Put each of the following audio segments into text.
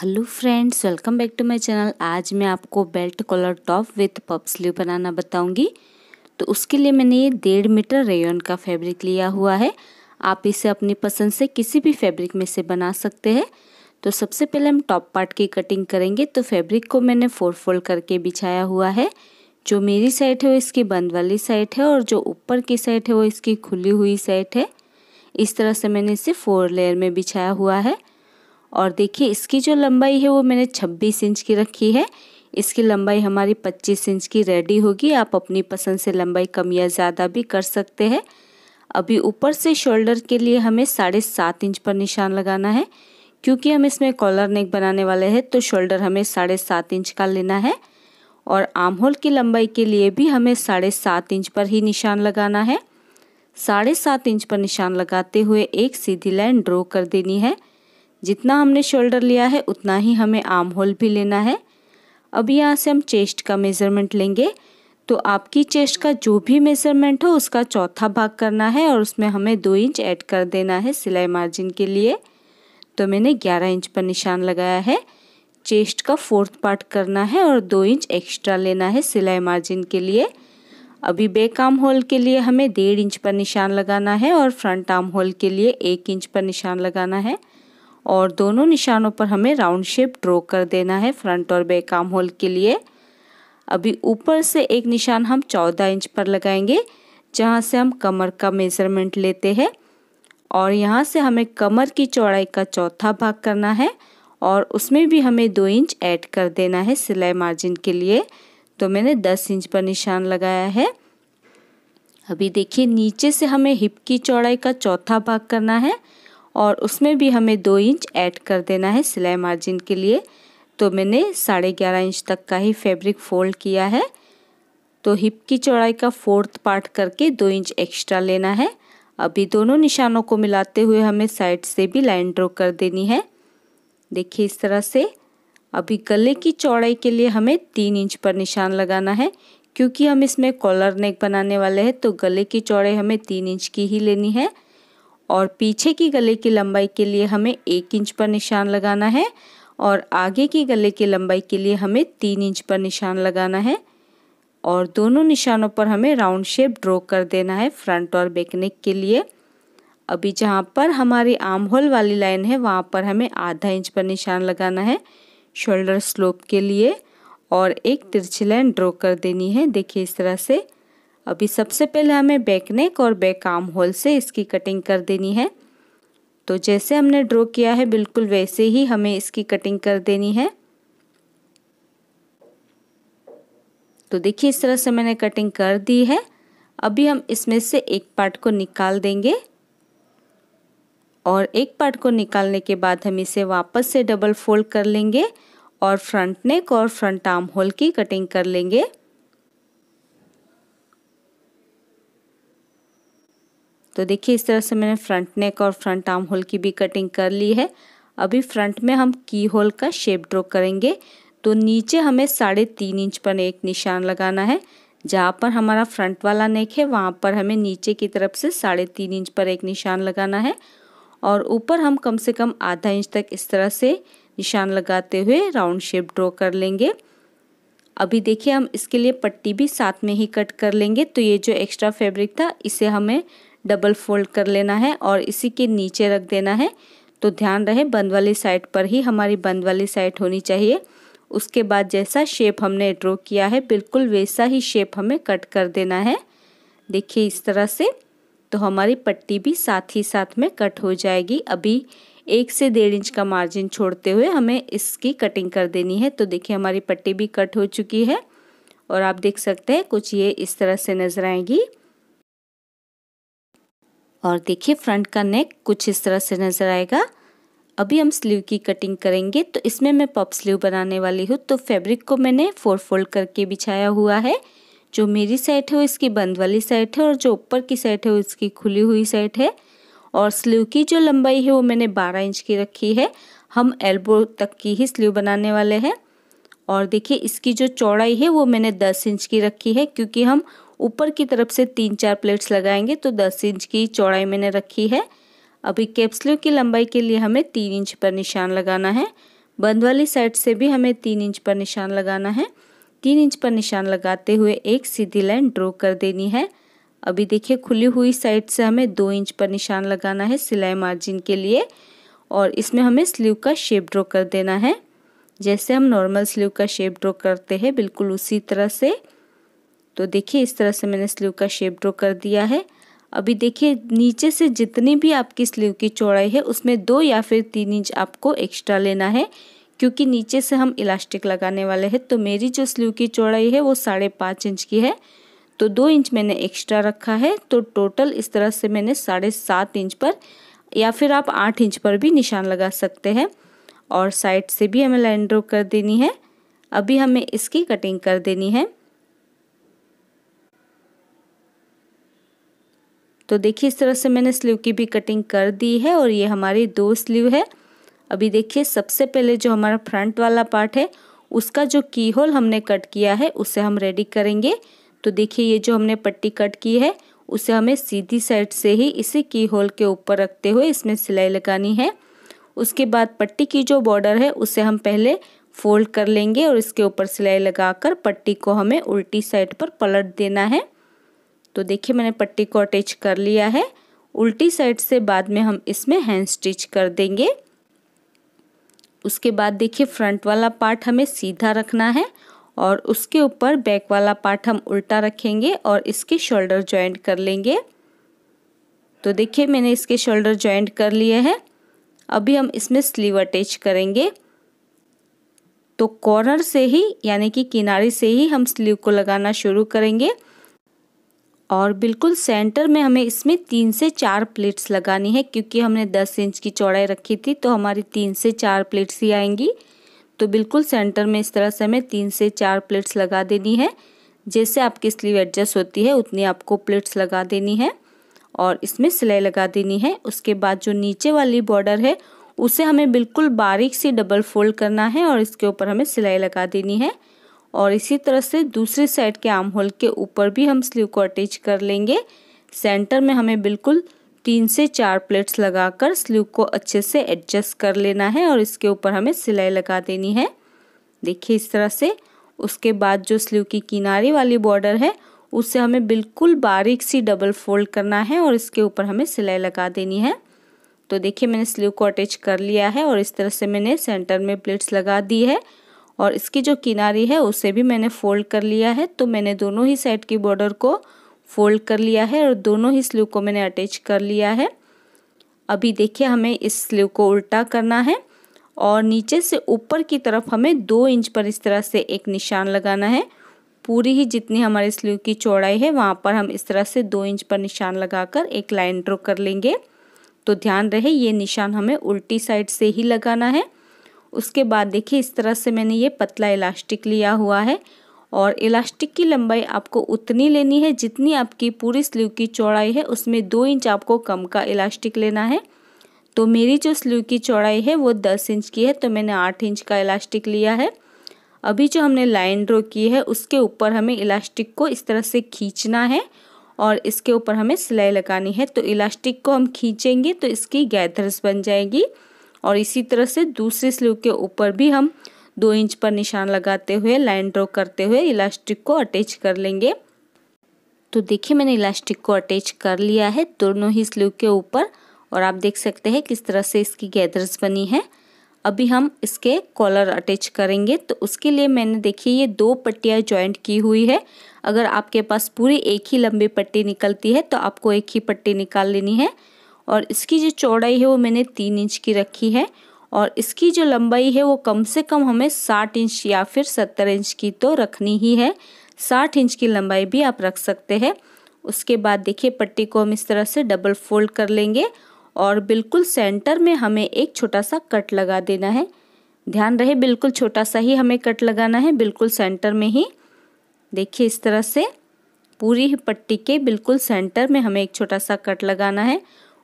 hello friends welcome back to my channel आज मैं आपको belt colour top with puff sleeve बनाना बताऊंगी तो उसके लिए मैंने ये डेढ़ मीटर रेयन का फैब्रिक लिया हुआ है आप इसे अपनी पसंद से किसी भी फैब्रिक में से बना सकते हैं तो सबसे पहले हम टॉप पार्ट की कटिंग करेंगे तो फैब्रिक को मैंने फोर फोल्ड करके बिछाया हुआ है जो मेरी साइड है वो इसकी बंद वाली साइड है और जो ऊपर की साइड है वो इसकी खुली हुई साइड है इस तरह से मैंने इसे फोर लेयर में बिछाया हुआ है और देखिए इसकी जो लंबाई है वो मैंने 26 इंच की रखी है इसकी लंबाई हमारी 25 इंच की रेडी होगी आप अपनी पसंद से लंबाई कम या ज़्यादा भी कर सकते हैं अभी ऊपर से शोल्डर के लिए हमें साढ़े सात इंच पर निशान लगाना है क्योंकि हम इसमें कॉलर नेक बनाने वाले हैं तो शोल्डर हमें साढ़े सात इंच का लेना है और आर्म होल की लंबाई के लिए भी हमें साढ़े सात इंच पर ही निशान लगाना है साढ़े सात इंच पर निशान लगाते हुए एक सीधी लाइन ड्रॉ कर देनी है जितना हमने शोल्डर लिया है उतना ही हमें आर्म होल भी लेना है अब यहाँ से हम चेस्ट का मेज़रमेंट लेंगे तो आपकी चेस्ट का जो भी मेज़रमेंट हो उसका चौथा भाग करना है और उसमें हमें दो इंच ऐड कर देना है सिलाई मार्जिन के लिए तो मैंने ग्यारह इंच पर निशान लगाया है चेस्ट का फोर्थ पार्ट करना है और दो इंच एक्स्ट्रा लेना है सिलाई मार्जिन के लिए अभी बैक आर्म होल के लिए हमें डेढ़ इंच पर निशान लगाना है और फ्रंट आर्म होल के लिए एक इंच पर निशान लगाना है और दोनों निशानों पर हमें राउंड शेप ड्रॉ कर देना है फ्रंट और बैक आर्म होल के लिए अभी ऊपर से एक निशान हम चौदह इंच पर लगाएंगे जहाँ से हम कमर का मेज़रमेंट लेते हैं और यहाँ से हमें कमर की चौड़ाई का चौथा भाग करना है और उसमें भी हमें दो इंच ऐड कर देना है सिलाई मार्जिन के लिए तो मैंने दस इंच पर निशान लगाया है अभी देखिए नीचे से हमें हिप की चौड़ाई का चौथा भाग करना है और उसमें भी हमें दो इंच ऐड कर देना है सिलाई मार्जिन के लिए तो मैंने साढ़े ग्यारह इंच तक का ही फैब्रिक फोल्ड किया है तो हिप की चौड़ाई का फोर्थ पार्ट करके दो इंच एक्स्ट्रा लेना है अभी दोनों निशानों को मिलाते हुए हमें साइड से भी लाइन ड्रॉ कर देनी है देखिए इस तरह से अभी गले की चौड़ाई के लिए हमें तीन इंच पर निशान लगाना है क्योंकि हम इसमें कॉलर नेक बनाने वाले हैं तो गले की चौड़ाई हमें तीन इंच की ही लेनी है और पीछे की गले की लंबाई के लिए हमें एक इंच पर निशान लगाना है और आगे की गले की लंबाई के लिए हमें तीन इंच पर निशान लगाना है और दोनों निशानों पर हमें राउंड शेप ड्रॉ कर देना है फ्रंट और बैक नेक के लिए अभी जहाँ पर हमारी आर्म होल वाली लाइन है वहाँ पर हमें आधा इंच पर निशान लगाना है शोल्डर स्लोप के लिए और एक तिरछी लाइन ड्रॉ कर देनी है देखिए इस तरह से अभी सबसे पहले हमें बैक नेक और बैक आर्म होल से इसकी कटिंग कर देनी है तो जैसे हमने ड्रॉ किया है बिल्कुल वैसे ही हमें इसकी कटिंग कर देनी है तो देखिए इस तरह से मैंने कटिंग कर दी है अभी हम इसमें से एक पार्ट को निकाल देंगे और एक पार्ट को निकालने के बाद हम इसे वापस से डबल फोल्ड कर लेंगे और फ्रंट नेक और फ्रंट आर्म होल की कटिंग कर लेंगे तो देखिए इस तरह से मैंने फ्रंट नेक और फ्रंट आर्म होल की भी कटिंग कर ली है अभी फ्रंट में हम की होल का शेप ड्रॉ करेंगे तो नीचे हमें साढ़े तीन इंच पर एक निशान लगाना है जहाँ पर हमारा फ्रंट वाला नेक है वहाँ पर हमें नीचे की तरफ से साढ़े तीन इंच पर एक निशान लगाना है और ऊपर हम कम से कम आधा इंच तक इस तरह से निशान लगाते हुए राउंड शेप ड्रॉ कर लेंगे अभी देखिए हम इसके लिए पट्टी भी साथ में ही कट कर लेंगे तो ये जो एक्स्ट्रा फैब्रिक था इसे हमें डबल फोल्ड कर लेना है और इसी के नीचे रख देना है तो ध्यान रहे बंद वाली साइड पर ही हमारी बंद वाली साइड होनी चाहिए उसके बाद जैसा शेप हमने ड्रॉ किया है बिल्कुल वैसा ही शेप हमें कट कर देना है देखिए इस तरह से तो हमारी पट्टी भी साथ ही साथ में कट हो जाएगी अभी एक से डेढ़ इंच का मार्जिन छोड़ते हुए हमें इसकी कटिंग कर देनी है तो देखिए हमारी पट्टी भी कट हो चुकी है और आप देख सकते हैं कुछ ये इस तरह से नज़र आएंगी और देखिए फ्रंट का नेक कुछ इस तरह से नज़र आएगा अभी हम स्लीव की कटिंग करेंगे तो इसमें मैं पॉप स्लीव बनाने वाली हूँ तो फैब्रिक को मैंने फोर फोल्ड करके बिछाया हुआ है जो मेरी साइड है वो इसकी बंद वाली साइड है और जो ऊपर की साइड है वो इसकी खुली हुई साइड है और स्लीव की जो लंबाई है वो मैंने बारह इंच की रखी है हम एल्बो तक की ही स्लीव बनाने वाले हैं और देखिए इसकी जो चौड़ाई है वो मैंने दस इंच की रखी है क्योंकि हम ऊपर की तरफ से तीन चार प्लेट्स लगाएंगे तो दस इंच की चौड़ाई मैंने रखी है अभी कैप्सलों की लंबाई के लिए हमें तीन इंच पर निशान लगाना है बंद वाली साइड से भी हमें तीन इंच पर निशान लगाना है तीन इंच पर निशान लगाते हुए एक सीधी लाइन ड्रॉ कर देनी है अभी देखिए खुली हुई साइड से हमें दो इंच पर निशान लगाना है सिलाई मार्जिन के लिए और इसमें हमें स्लीव का शेप ड्रॉ कर देना है जैसे हम नॉर्मल स्लीव का शेप ड्रॉ करते हैं बिल्कुल उसी तरह से तो देखिए इस तरह से मैंने स्लीव का शेप ड्रॉ कर दिया है अभी देखिए नीचे से जितनी भी आपकी स्लीव की चौड़ाई है उसमें दो या फिर तीन इंच आपको एक्स्ट्रा लेना है क्योंकि नीचे से हम इलास्टिक लगाने वाले हैं तो मेरी जो स्लीव की चौड़ाई है वो साढ़े पाँच इंच की है तो दो इंच मैंने एक्स्ट्रा रखा है तो टोटल इस तरह से मैंने साढ़े सात इंच पर या फिर आप आठ इंच पर भी निशान लगा सकते हैं और साइड से भी हमें लाइन ड्रॉ कर देनी है अभी हमें इसकी कटिंग कर देनी है तो देखिए इस तरह से मैंने स्लीव की भी कटिंग कर दी है और ये हमारी दो स्लीव है अभी देखिए सबसे पहले जो हमारा फ्रंट वाला पार्ट है उसका जो की होल हमने कट किया है उसे हम रेडी करेंगे तो देखिए ये जो हमने पट्टी कट की है उसे हमें सीधी साइड से ही इसी की होल के ऊपर रखते हुए इसमें सिलाई लगानी है उसके बाद पट्टी की जो बॉर्डर है उसे हम पहले फोल्ड कर लेंगे और इसके ऊपर सिलाई लगाकर पट्टी को हमें उल्टी साइड पर पलट देना है तो देखिए मैंने पट्टी को अटैच कर लिया है उल्टी साइड से बाद में हम इसमें हैंड स्टिच कर देंगे उसके बाद देखिए फ्रंट वाला पार्ट हमें सीधा रखना है और उसके ऊपर बैक वाला पार्ट हम उल्टा रखेंगे और इसके शोल्डर ज्वाइंट कर लेंगे तो देखिए मैंने इसके शोल्डर जॉइंट कर लिए हैं अभी हम इसमें स्लीव अटैच करेंगे तो कॉर्नर से ही यानी कि किनारे से ही हम स्लीव को लगाना शुरू करेंगे और बिल्कुल सेंटर में हमें इसमें तीन से चार प्लेट्स लगानी है क्योंकि हमने दस इंच की चौड़ाई रखी थी तो हमारी तीन से चार प्लेट्स ही आएंगी तो बिल्कुल सेंटर में इस तरह से हमें तीन से चार प्लेट्स लगा देनी है जैसे आपकी स्लीव एडजस्ट होती है उतनी आपको प्लेट्स लगा देनी है और इसमें सिलाई लगा देनी है उसके बाद जो नीचे वाली बॉर्डर है उसे हमें बिल्कुल बारीक से डबल फोल्ड करना है और इसके ऊपर हमें सिलाई लगा देनी है और इसी तरह से दूसरे साइड के आर्म होल के ऊपर भी हम स्लीव को अटैच कर लेंगे सेंटर में हमें बिल्कुल तीन से चार प्लेट्स लगाकर स्लीव को अच्छे से एडजस्ट कर लेना है और इसके ऊपर हमें सिलाई लगा देनी है देखिए इस तरह से उसके बाद जो स्लीव की किनारे वाली बॉर्डर है उससे हमें बिल्कुल बारीक सी डबल फोल्ड करना है और इसके ऊपर हमें सिलाई लगा देनी है तो देखिए मैंने स्लीव को अटैच कर लिया है और इस तरह से मैंने सेंटर में प्लेट्स लगा दी है और इसकी जो किनारी है उसे भी मैंने फोल्ड कर लिया है तो मैंने दोनों ही साइड की बॉर्डर को फोल्ड कर लिया है और दोनों ही स्लीव को मैंने अटैच कर लिया है अभी देखिए हमें इस स्लीव को उल्टा करना है और नीचे से ऊपर की तरफ हमें दो इंच पर इस तरह से एक निशान लगाना है पूरी ही जितनी हमारे स्लीव की चौड़ाई है वहाँ पर हम इस तरह से दो इंच पर निशान लगाकर एक लाइन ड्रॉ कर लेंगे तो ध्यान रहे ये निशान हमें उल्टी साइड से ही लगाना है उसके बाद देखिए इस तरह से मैंने ये पतला इलास्टिक लिया हुआ है और इलास्टिक की लंबाई आपको उतनी लेनी है जितनी आपकी पूरी स्लीव की चौड़ाई है उसमें दो इंच आपको कम का इलास्टिक लेना है तो मेरी जो स्लीव की चौड़ाई है वो दस इंच की है तो मैंने आठ इंच का इलास्टिक लिया है अभी जो हमने लाइन ड्रॉ की है उसके ऊपर हमें इलास्टिक को इस तरह से खींचना है और इसके ऊपर हमें सिलाई लगानी है तो इलास्टिक को हम खींचेंगे तो इसकी गैदर्स बन जाएगी और इसी तरह से दूसरे स्लीव के ऊपर भी हम दो इंच पर निशान लगाते हुए लाइन ड्रॉ करते हुए इलास्टिक को अटैच कर लेंगे तो देखिए मैंने इलास्टिक को अटैच कर लिया है दोनों ही स्लीव के ऊपर और आप देख सकते हैं किस तरह से इसकी गैदर्स बनी है अभी हम इसके कॉलर अटैच करेंगे तो उसके लिए मैंने देखिए ये दो पट्टियाँ ज्वाइंट की हुई है अगर आपके पास पूरी एक ही लंबी पट्टी निकलती है तो आपको एक ही पट्टी निकाल लेनी है और इसकी जो चौड़ाई है वो मैंने तीन इंच की रखी है और इसकी जो लंबाई है वो कम से कम हमें साठ इंच या फिर सत्तर इंच की तो रखनी ही है साठ इंच की लंबाई भी आप रख सकते हैं उसके बाद देखिए पट्टी को हम इस तरह से डबल फोल्ड कर लेंगे और बिल्कुल सेंटर में हमें एक छोटा सा कट लगा देना है ध्यान रहे बिल्कुल छोटा सा ही हमें कट लगाना है बिल्कुल सेंटर में ही देखिए इस तरह से पूरी पट्टी के बिल्कुल सेंटर में हमें एक छोटा सा कट लगाना है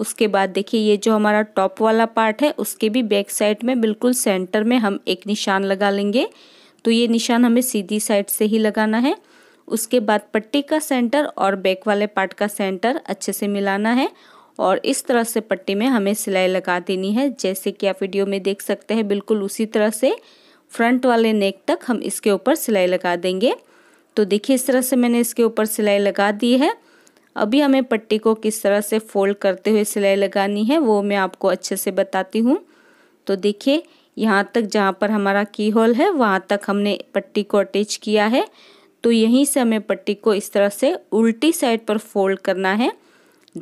उसके बाद देखिए ये जो हमारा टॉप वाला पार्ट है उसके भी बैक साइड में बिल्कुल सेंटर में हम एक निशान लगा लेंगे तो ये निशान हमें सीधी साइड से ही लगाना है उसके बाद पट्टी का सेंटर और बैक वाले पार्ट का सेंटर अच्छे से मिलाना है और इस तरह से पट्टी में हमें सिलाई लगा देनी है जैसे कि आप वीडियो में देख सकते हैं बिल्कुल उसी तरह से फ्रंट वाले नेक तक हम इसके ऊपर सिलाई लगा देंगे तो देखिए इस तरह से मैंने इसके ऊपर सिलाई लगा दी है अभी हमें पट्टी को किस तरह से फोल्ड करते हुए सिलाई लगानी है वो मैं आपको अच्छे से बताती हूँ तो देखिए यहाँ तक जहाँ पर हमारा की होल है वहाँ तक हमने पट्टी को अटैच किया है तो यहीं से हमें पट्टी को इस तरह से उल्टी साइड पर फोल्ड करना है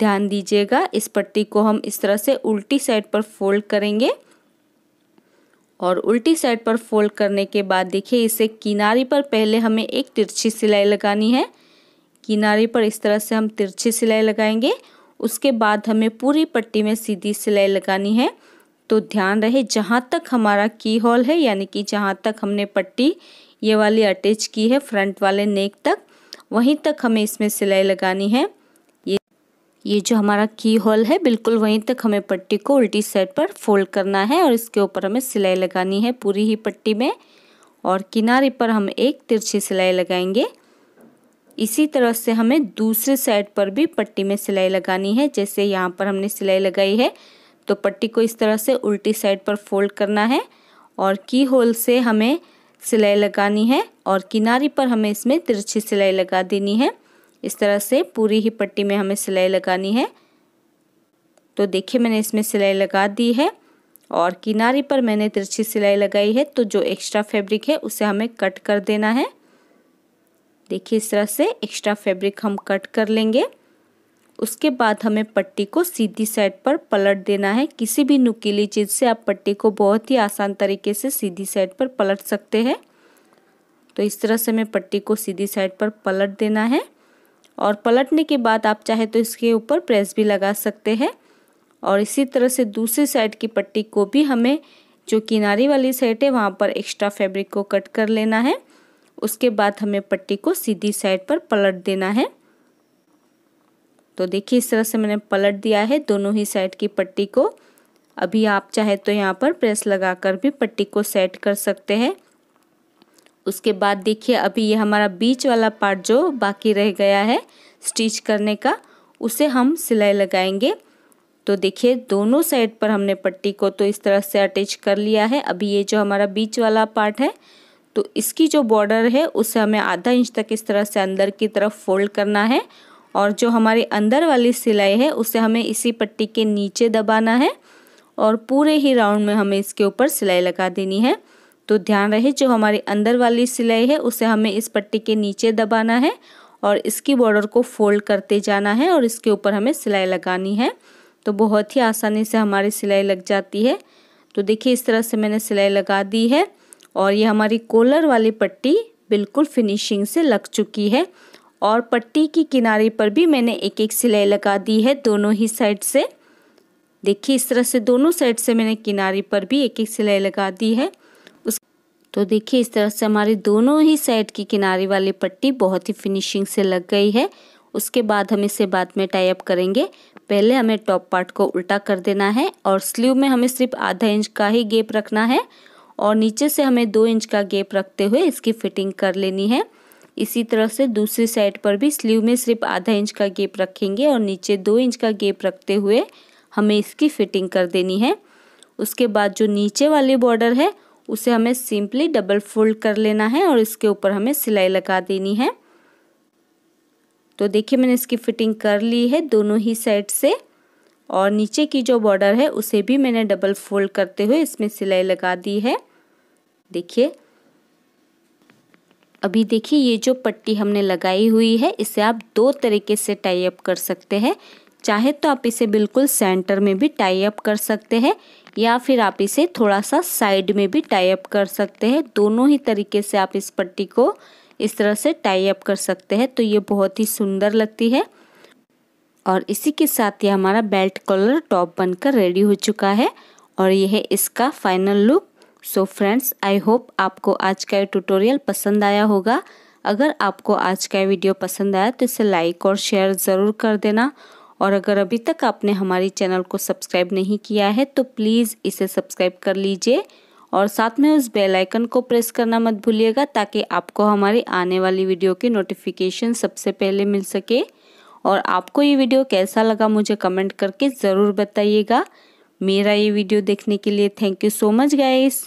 ध्यान दीजिएगा इस पट्टी को हम इस तरह से उल्टी साइड पर फोल्ड करेंगे और उल्टी साइड पर फोल्ड करने के बाद देखिए इसे किनारी पर पहले हमें एक तिरछी सिलाई लगानी है किनारे पर इस तरह से हम तिरछी सिलाई लगाएंगे उसके बाद हमें पूरी पट्टी में सीधी सिलाई लगानी है तो ध्यान रहे जहाँ तक हमारा की हॉल है यानी कि जहाँ तक हमने पट्टी ये वाली अटैच की है फ्रंट वाले नेक तक वहीं तक हमें इसमें सिलाई लगानी है ये ये जो हमारा की हॉल है बिल्कुल वहीं तक हमें पट्टी को उल्टी साइड पर फोल्ड करना है और इसके ऊपर हमें सिलाई लगानी है पूरी ही पट्टी में और किनारे पर हम एक तिरछी सिलाई लगाएंगे इसी तरह से हमें दूसरे साइड पर भी पट्टी में सिलाई लगानी है जैसे यहाँ पर हमने सिलाई लगाई है तो पट्टी को इस तरह से उल्टी साइड पर फोल्ड करना है और की होल से हमें सिलाई लगानी है और किनारी पर हमें इसमें तिरछी सिलाई लगा देनी है इस तरह से पूरी ही पट्टी में हमें सिलाई लगानी है तो देखिए मैंने इसमें सिलाई लगा दी है और किनारी पर मैंने तिरछी सिलाई लगाई है तो जो एक्स्ट्रा फैब्रिक है उसे हमें कट कर देना है देखिए इस तरह से एक्स्ट्रा फैब्रिक हम कट कर लेंगे उसके बाद हमें पट्टी को सीधी साइड पर पलट देना है किसी भी नुकीली चीज़ से आप पट्टी को बहुत ही आसान तरीके से सीधी साइड पर पलट सकते हैं तो इस तरह से हमें पट्टी को सीधी साइड पर पलट देना है और पलटने के बाद आप चाहे तो इसके ऊपर प्रेस भी लगा सकते हैं और इसी तरह से दूसरी साइड की पट्टी को भी हमें जो किनारी वाली साइड है वहाँ पर एक्स्ट्रा फैब्रिक को कट कर लेना है उसके बाद हमें पट्टी को सीधी साइड पर पलट देना है तो देखिए इस तरह से मैंने पलट दिया है दोनों ही साइड की पट्टी को अभी आप चाहे तो यहाँ पर प्रेस लगाकर भी पट्टी को सेट कर सकते हैं उसके बाद देखिए अभी ये हमारा बीच वाला पार्ट जो बाकी रह गया है स्टिच करने का उसे हम सिलाई लगाएंगे तो देखिए दोनों साइड पर हमने पट्टी को तो इस तरह से अटैच कर लिया है अभी ये जो हमारा बीच वाला पार्ट है तो इसकी जो बॉर्डर है उसे हमें आधा इंच तक इस तरह से अंदर की तरफ फोल्ड करना है और जो हमारे अंदर वाली सिलाई है उसे हमें इसी पट्टी के नीचे दबाना है और पूरे ही राउंड में हमें इसके ऊपर सिलाई लगा देनी है तो ध्यान रहे जो हमारे अंदर वाली सिलाई है उसे हमें इस पट्टी के नीचे दबाना है और इसकी बॉर्डर को फोल्ड करते जाना है और इसके ऊपर हमें सिलाई लगानी है तो बहुत ही आसानी से हमारी सिलाई लग जाती है तो देखिए इस तरह से मैंने सिलाई लगा दी है और ये हमारी कोलर वाली पट्टी बिल्कुल फिनिशिंग से लग चुकी है और पट्टी की किनारे पर भी मैंने एक एक सिलाई लगा दी है दोनों ही साइड से देखिए इस तरह से दोनों साइड से मैंने किनारे पर भी एक एक सिलाई लगा दी है उस तो देखिए इस तरह से हमारी दोनों ही साइड की किनारे वाली पट्टी बहुत ही फिनिशिंग से लग गई है उसके बाद हम इसे बाद में टाई अप करेंगे पहले हमें टॉप पार्ट को उल्टा कर देना है और स्लीव में हमें सिर्फ आधा इंच का ही गेप रखना है और नीचे से हमें दो इंच का गेप रखते हुए इसकी फिटिंग कर लेनी है इसी तरह से दूसरी साइड पर भी स्लीव में सिर्फ आधा इंच का गेप रखेंगे और नीचे दो इंच का गेप रखते हुए हमें इसकी फिटिंग कर देनी है उसके बाद जो नीचे वाली बॉर्डर है उसे हमें सिंपली डबल फोल्ड कर लेना है और इसके ऊपर हमें सिलाई लगा देनी है तो देखिए मैंने इसकी फिटिंग कर ली है दोनों ही साइड से और नीचे की जो बॉर्डर है उसे भी मैंने डबल फोल्ड करते हुए इसमें सिलाई लगा दी है देखिए अभी देखिए ये जो पट्टी हमने लगाई हुई है इसे आप दो तरीके से टाई अप कर सकते हैं चाहे तो आप इसे बिल्कुल सेंटर में भी टाई अप कर सकते हैं या फिर आप इसे थोड़ा सा साइड में भी टाई अप कर सकते हैं दोनों ही तरीके से आप इस पट्टी को इस तरह से टाई अप कर सकते हैं तो ये बहुत ही सुंदर लगती है और इसी के साथ ये हमारा बेल्ट कलर टॉप बनकर रेडी हो चुका है और यह है इसका final look so friends I hope आपको आज का ये ट्यूटोरियल पसंद आया होगा अगर आपको आज का वीडियो पसंद आया तो इसे लाइक और शेयर ज़रूर कर देना और अगर अभी तक आपने हमारे चैनल को सब्सक्राइब नहीं किया है तो प्लीज़ इसे सब्सक्राइब कर लीजिए और साथ में उस बेल आइकन को प्रेस करना मत भूलिएगा ताकि आपको हमारी आने वाली वीडियो की नोटिफिकेशन सबसे पहले मिल सके और आपको ये वीडियो कैसा लगा मुझे कमेंट करके ज़रूर बताइएगा मेरा ये वीडियो देखने के लिए thank you so much guys